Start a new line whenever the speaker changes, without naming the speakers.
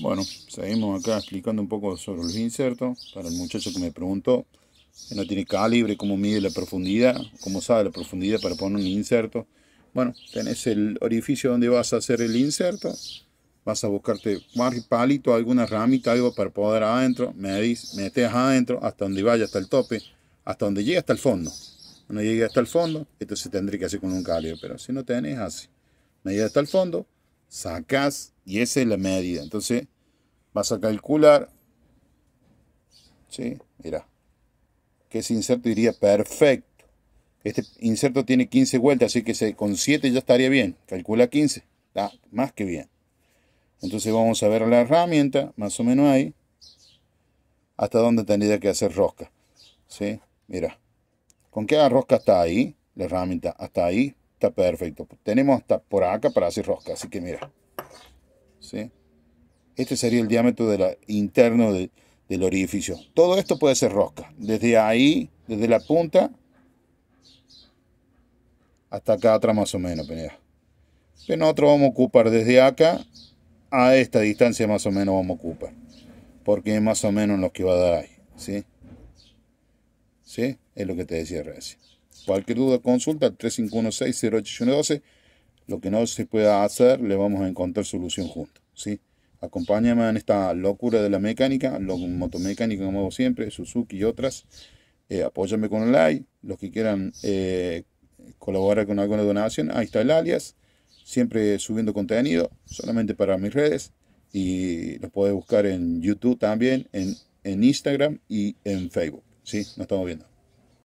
Bueno, seguimos acá explicando un poco sobre los insertos. Para el muchacho que me preguntó, que no tiene calibre, cómo mide la profundidad, cómo sabe la profundidad para poner un inserto. Bueno, tenés el orificio donde vas a hacer el inserto. Vas a buscarte un palito, alguna ramita, algo para poder adentro. Medís, metes adentro hasta donde vaya, hasta el tope, hasta donde llegue, hasta el fondo. Cuando llegue hasta el fondo, entonces tendré que hacer con un calibre. Pero si no tenés, así. llega hasta el fondo sacas y esa es la medida. Entonces vas a calcular, ¿sí? mira que ese inserto iría perfecto. Este inserto tiene 15 vueltas, así que con 7 ya estaría bien. Calcula 15, está más que bien. Entonces vamos a ver la herramienta, más o menos ahí, hasta dónde tendría que hacer rosca. ¿Sí? Mira, con qué rosca está ahí, la herramienta hasta ahí, Está perfecto. Tenemos hasta por acá para hacer rosca, así que mira. Este sería el diámetro de la, interno del orificio. Todo esto puede ser rosca. Desde ahí, desde la punta, hasta acá atrás más o menos, Pero nosotros vamos a ocupar desde acá a esta distancia más o menos vamos a ocupar. Porque es más o menos lo que va a dar ahí. ¿Sí? ¿Sí? Es lo que te decía recién. Cualquier duda, consulta al 3516-08112. Lo que no se pueda hacer, le vamos a encontrar solución juntos. ¿sí? Acompáñame en esta locura de la mecánica, lo, motomecánica como siempre, Suzuki y otras. Eh, apóyame con un like. Los que quieran eh, colaborar con alguna donación, ahí está el alias. Siempre subiendo contenido, solamente para mis redes. Y lo puedes buscar en YouTube también, en, en Instagram y en Facebook. Sí, nos estamos viendo.